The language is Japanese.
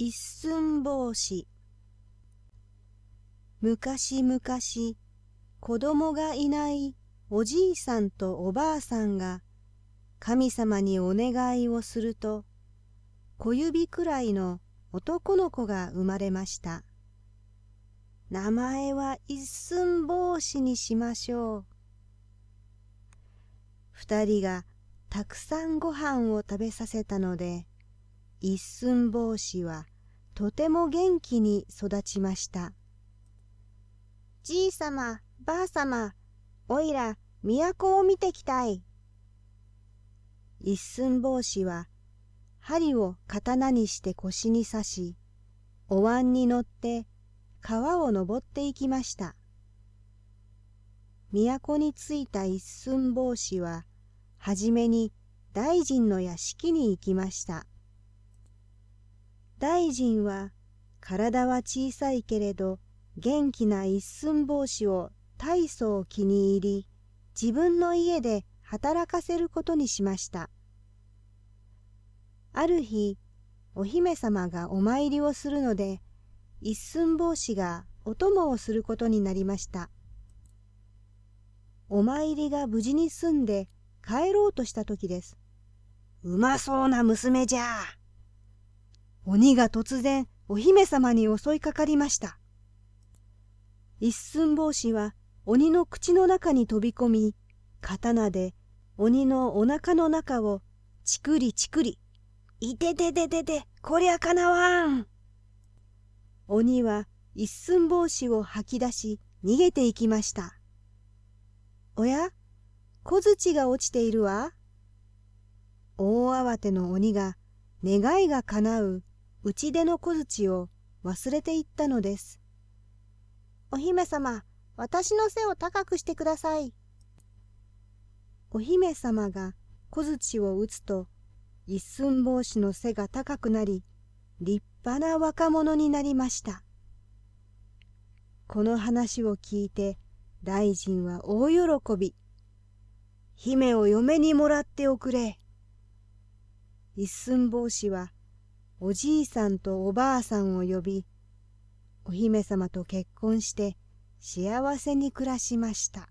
一寸法師昔々子供がいないおじいさんとおばあさんが神様にお願いをすると小指くらいの男の子が生まれました。名前は一寸法師にしましょう。二人がたくさんご飯を食べさせたので、一寸法師はとても元気に育ちました。じいさま、ばあさま、おいら都を見てきたい。一寸法師は針を刀にして腰に刺し、お椀に乗って川を登っていきました。都に着いた一寸法師は、はじめに大臣の屋敷に行きました。大臣は体は小さいけれど元気な一寸法師を大層気に入り自分の家で働かせることにしましたある日お姫様がお参りをするので一寸法師がお供をすることになりましたお参りが無事に済んで帰ろうとした時ですうまそうな娘じゃ鬼が突然お姫様に襲いかかりました。一寸法師は鬼の口の中に飛び込み、刀で鬼のお腹の中をチクリチクリ。いててててて、こりゃかなわん。鬼は一寸法師を吐き出し逃げていきました。おや小槌が落ちているわ。大慌ての鬼が願いが叶う打ち出の小槌を忘れていったのです。お姫様、私の背を高くしてください。お姫様が小槌を打つと、一寸法師の背が高くなり、立派な若者になりました。この話を聞いて、大臣は大喜び。姫を嫁にもらっておくれ。一寸法師はおじいさんとおばあさんを呼びお姫様と結婚して幸せに暮らしました。